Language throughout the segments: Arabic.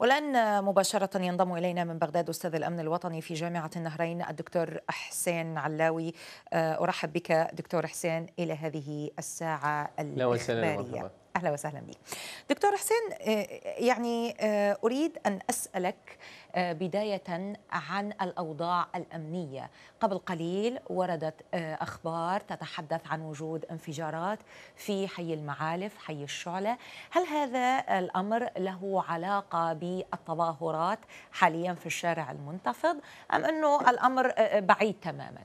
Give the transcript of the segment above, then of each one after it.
والآن مباشرة ينضم إلينا من بغداد أستاذ الأمن الوطني في جامعة النهرين الدكتور حسين علاوي آه، أرحب بك دكتور حسين إلى هذه الساعة الإخبارية اهلا وسهلا بك دكتور حسين آه، يعني آه، اريد ان اسالك آه، بدايه عن الاوضاع الامنيه قبل قليل وردت اخبار تتحدث عن وجود انفجارات في حي المعالف حي الشعله هل هذا الامر له علاقه بالتظاهرات حاليا في الشارع المنتفض ام انه الامر بعيد تماما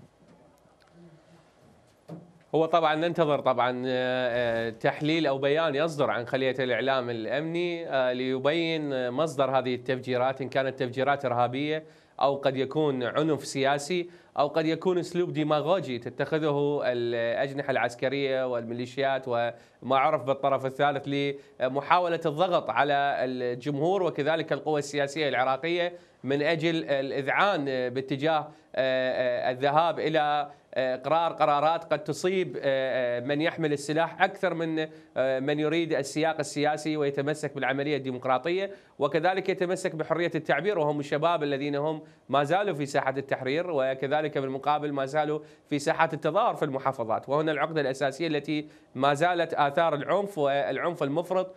هو طبعا ننتظر طبعا آه، آه، تحليل او بيان يصدر عن خليه الاعلام الامني آه، ليبين مصدر هذه التفجيرات ان كانت تفجيرات ارهابيه او قد يكون عنف سياسي او قد يكون اسلوب ديماغوجي تتخذه الاجنحه العسكريه والميليشيات وما عرف بالطرف الثالث لمحاوله الضغط على الجمهور وكذلك القوى السياسيه العراقيه من اجل الاذعان باتجاه الذهاب الى اقرار قرارات قد تصيب آه، آه، من يحمل السلاح اكثر من آه، من يريد السياق السياسي ويتمسك بالعمليه الديمقراطيه وكذلك يتمسك بحريه التعبير وهم الشباب الذين هم ما زالوا في ساحه التحرير وكذلك بالمقابل ما زالوا في ساحه التظاهر في المحافظات وهنا العقده الاساسيه التي ما زالت اثار العنف والعنف المفرط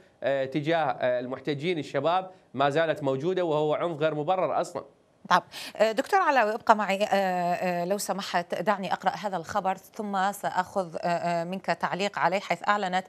تجاه المحتجين الشباب ما زالت موجوده وهو عنف غير مبرر اصلا. طب آه، دكتور علاوي ابقى معي آه، آه، لو سمحت دعني اقرا هذا الخبر ثم ساخذ منك تعليق عليه حيث اعلنت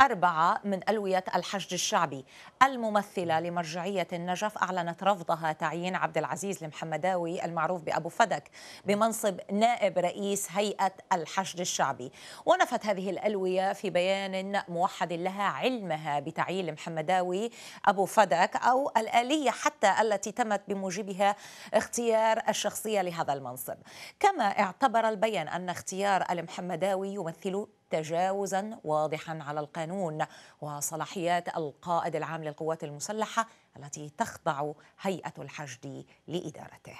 اربعه من الويه الحشد الشعبي الممثله لمرجعيه النجف اعلنت رفضها تعيين عبد العزيز المحمداوي المعروف بابو فدك بمنصب نائب رئيس هيئه الحشد الشعبي ونفت هذه الالويه في بيان موحد لها علمها بتعيين المحمداوي ابو فدك او الاليه حتى التي تمت بموجبها اختيار الشخصية لهذا المنصب كما اعتبر البيان أن اختيار المحمداوي يمثل تجاوزا واضحا على القانون وصلاحيات القائد العام للقوات المسلحة التي تخضع هيئة الحشد لإدارته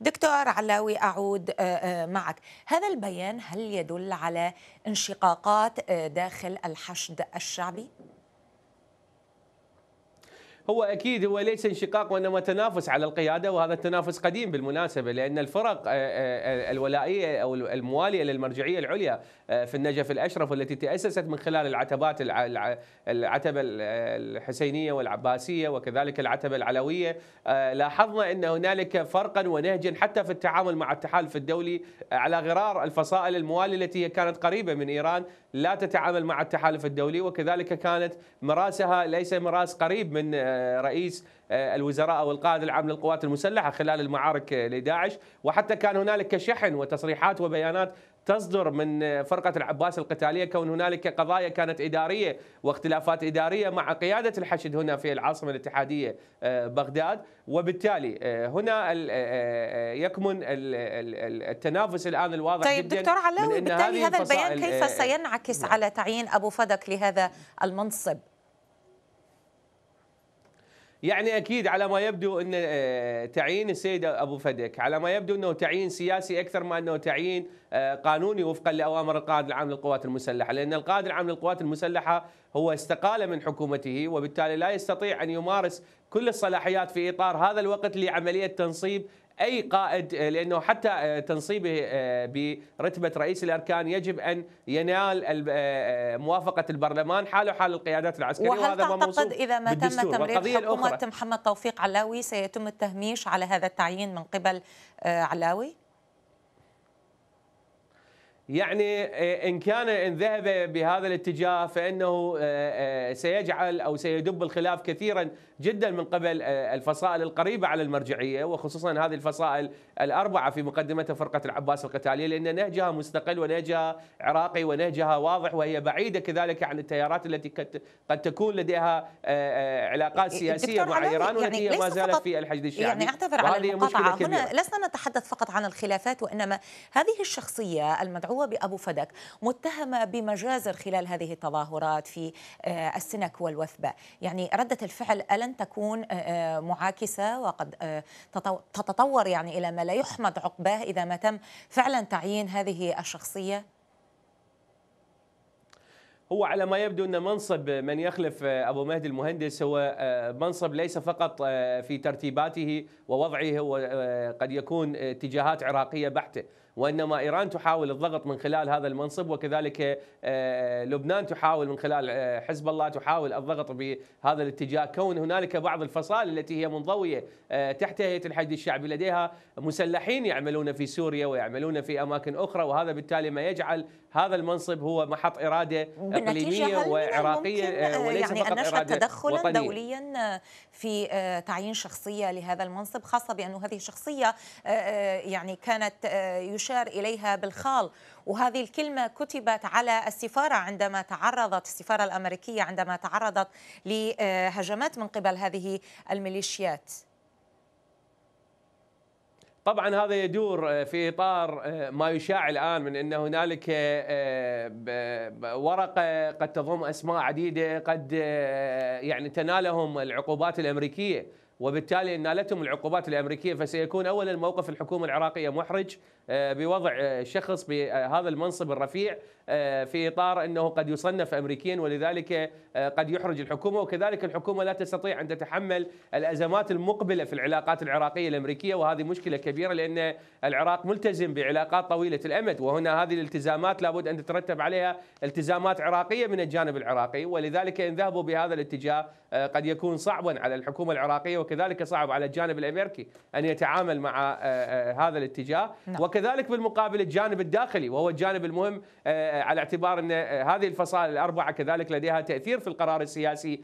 دكتور علاوي أعود آه، آه، معك هذا البيان هل يدل على انشقاقات آه، داخل الحشد الشعبي؟ هو اكيد هو ليس انشقاق وانما تنافس على القياده وهذا التنافس قديم بالمناسبه لان الفرق آه، آه، آه، الولائيه او المواليه للمرجعيه العليا في النجف الاشرف والتي تاسست من خلال العتبات العتبه الحسينيه والعباسيه وكذلك العتبه العلويه لاحظنا ان هنالك فرقا ونهجا حتى في التعامل مع التحالف الدولي على غرار الفصائل المواليه التي كانت قريبه من ايران لا تتعامل مع التحالف الدولي وكذلك كانت مراسها ليس مراس قريب من رئيس آه، الوزراء او القائد العام للقوات المسلحه خلال المعارك آه، لداعش وحتى كان هنالك شحن وتصريحات وبيانات تصدر من آه، فرقة العباس القتالية كون هنالك قضايا كانت إدارية واختلافات إدارية مع قيادة الحشد هنا في العاصمة الاتحادية بغداد وبالتالي هنا يكمن التنافس الآن الواضح طيب جدا دكتور علاوي بالتالي هذا البيان كيف سينعكس نعم. على تعيين أبو فدك لهذا المنصب؟ يعني اكيد على ما يبدو ان آه، تعيين السيد ابو فدك على ما يبدو انه تعيين سياسي اكثر ما انه تعيين آه، قانوني وفقا لاوامر القائد العام للقوات المسلحه لان القائد العام للقوات المسلحه هو استقال من حكومته وبالتالي لا يستطيع ان يمارس كل الصلاحيات في اطار هذا الوقت لعمليه تنصيب اي قائد آه، لانه حتى آه، تنصيبه آه، برتبه رئيس الاركان يجب ان ينال موافقه البرلمان حاله حال القيادات العسكريه وهل وهذا تعتقد اذا ما تم تمرير حكومه محمد توفيق علاوي سيتم التهميش على هذا التعيين من قبل علاوي؟ يعني إيه، ان كان ان ذهب بهذا الاتجاه فانه إيه، إيه، سيجعل او سيدب الخلاف كثيرا جدا من قبل الفصائل القريبه على المرجعيه وخصوصا هذه الفصائل الاربعه في مقدمتها فرقه العباس القتاليه لان نهجها مستقل ونهجها عراقي ونهجها واضح وهي بعيده كذلك عن التيارات التي قد تكون لديها علاقات سياسيه مع ايران يعني والتي يعني ما زالت في الحشد الشعبي يعني اعتذر على المقاطعه هنا لسنا نتحدث فقط عن الخلافات وانما هذه الشخصيه المدعوه هو بأبو فدك متهمة بمجازر خلال هذه التظاهرات في آه، السنك والوثبة يعني ردة الفعل ألن تكون آه، آه، معاكسة وقد تتطور يعني إلى ما لا يحمد عقباه إذا ما تم فعلا تعيين هذه الشخصية هو على ما يبدو ان منصب من يخلف ابو مهدي المهندس هو منصب ليس فقط في ترتيباته ووضعه وقد يكون اتجاهات عراقيه بحته وانما ايران تحاول الضغط من خلال هذا المنصب وكذلك آه، لبنان تحاول من خلال آه، حزب الله تحاول الضغط بهذا الاتجاه كون هنالك بعض الفصائل التي هي منضويه آه، تحت هيئه الحشد الشعبي لديها مسلحين يعملون في سوريا ويعملون في اماكن اخرى وهذا بالتالي ما يجعل هذا المنصب هو محط اراده اقليميه وعراقيه وليس يعني فقط اراده تدخلا وطنية. دوليا في تعيين شخصيه لهذا المنصب خاصه بانه هذه الشخصيه يعني كانت يش يشار إليها بالخال وهذه الكلمة كتبت على السفارة عندما تعرضت السفارة الأمريكية عندما تعرضت لهجمات من قبل هذه الميليشيات طبعا هذا يدور في اطار ما يشاع الان من ان هنالك ورقه قد تضم اسماء عديده قد يعني تنالهم العقوبات الامريكيه وبالتالي إن نالتهم العقوبات الأمريكية فسيكون أولا موقف الحكومة العراقية محرج آه، بوضع آه، شخص بهذا المنصب الرفيع آه، في إطار أنه قد يصنف أمريكيا ولذلك قد يحرج الحكومة وكذلك الحكومة لا تستطيع أن تتحمل الأزمات المقبلة في العلاقات العراقية الأمريكية وهذه مشكلة كبيرة لأن العراق ملتزم بعلاقات طويلة الأمد وهنا هذه الالتزامات لابد أن تترتب عليها التزامات عراقية من الجانب العراقي ولذلك إن ذهبوا بهذا الاتجاه قد يكون صعبا على الحكومة العراقية وكذلك صعب على الجانب الامريكي ان يتعامل مع آه، آه، هذا الاتجاه نعم. وكذلك بالمقابل الجانب الداخلي وهو الجانب المهم آه، على اعتبار ان هذه الفصائل الاربعه كذلك لديها تاثير في القرار السياسي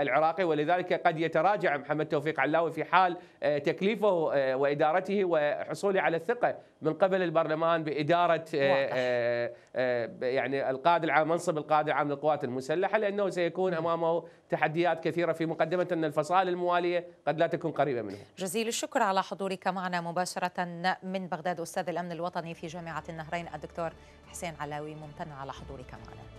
العراقي ولذلك قد يتراجع محمد توفيق علاوي في حال تكليفه وادارته وحصوله على الثقه من قبل البرلمان باداره آآ يعني القائد العام منصب القائد العام للقوات المسلحه لانه سيكون نعم. امامه تحديات كثيره في مقدمه ان الفصائل المواليه قد لا تكون قريبة منه جزيل الشكر على حضورك معنا مباشرة من بغداد أستاذ الأمن الوطني في جامعة النهرين الدكتور حسين علاوي ممتن على حضورك معنا